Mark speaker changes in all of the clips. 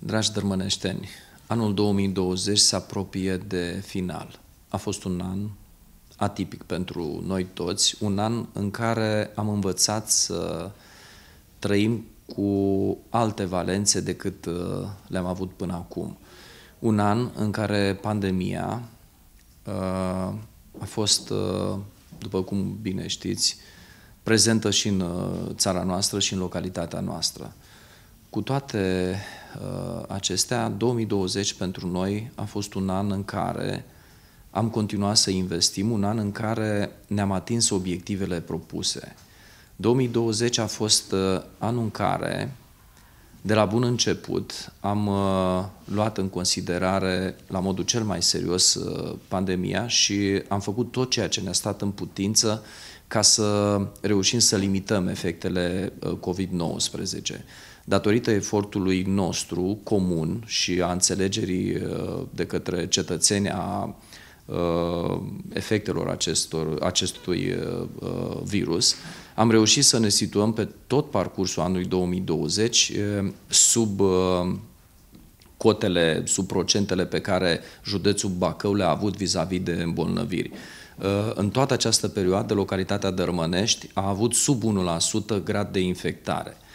Speaker 1: Dragi dărmăneșteni, anul 2020 se apropie de final. A fost un an atipic pentru noi toți, un an în care am învățat să trăim cu alte valențe decât uh, le-am avut până acum. Un an în care pandemia uh, a fost, uh, după cum bine știți, prezentă și în țara noastră și în localitatea noastră. Cu toate Uh, acestea, 2020 pentru noi a fost un an în care am continuat să investim, un an în care ne-am atins obiectivele propuse. 2020 a fost uh, anul în care, de la bun început, am uh, luat în considerare, la modul cel mai serios, pandemia și am făcut tot ceea ce ne-a stat în putință ca să reușim să limităm efectele COVID-19 datorită efortului nostru comun și a înțelegerii uh, de către cetățeni a uh, efectelor acestor, acestui uh, virus, am reușit să ne situăm pe tot parcursul anului 2020 sub cotele, sub procentele pe care județul Bacău le-a avut vis-a-vis -vis de îmbolnăviri. În toată această perioadă, localitatea Dărmănești a avut sub 1% grad de infectare –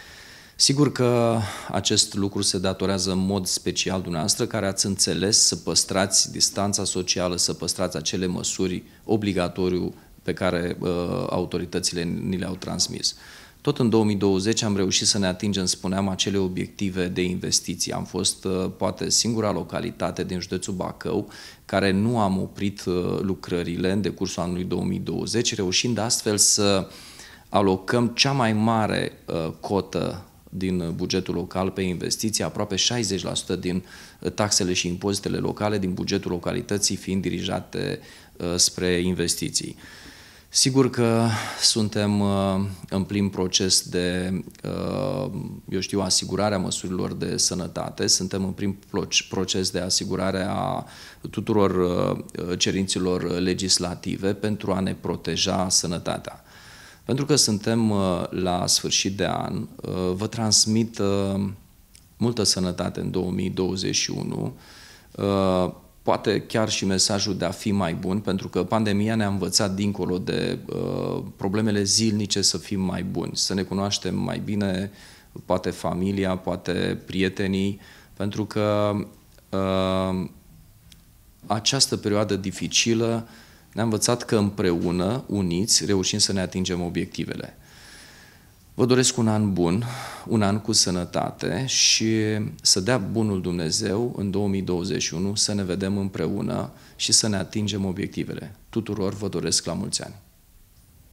Speaker 1: Sigur că acest lucru se datorează în mod special dumneavoastră care ați înțeles să păstrați distanța socială, să păstrați acele măsuri obligatoriu pe care uh, autoritățile ni le-au transmis. Tot în 2020 am reușit să ne atingem, spuneam, acele obiective de investiții. Am fost uh, poate singura localitate din județul Bacău care nu am oprit uh, lucrările în decursul anului 2020, reușind astfel să alocăm cea mai mare uh, cotă din bugetul local pe investiții, aproape 60% din taxele și impozitele locale din bugetul localității fiind dirijate uh, spre investiții. Sigur că suntem uh, în plin proces de, uh, eu știu, asigurarea măsurilor de sănătate, suntem în prim proces de asigurare a tuturor cerințelor legislative pentru a ne proteja sănătatea. Pentru că suntem uh, la sfârșit de an, uh, vă transmit uh, multă sănătate în 2021, poate chiar și mesajul de a fi mai bun, pentru că pandemia ne-a învățat dincolo de problemele zilnice să fim mai buni, să ne cunoaștem mai bine, poate familia, poate prietenii, pentru că această perioadă dificilă uh, ne-a învățat că împreună, uniți, reușim să ne atingem obiectivele. Vă doresc un an bun, un an cu sănătate și să dea bunul Dumnezeu în 2021 să ne vedem împreună și să ne atingem obiectivele. Tuturor vă doresc la mulți ani!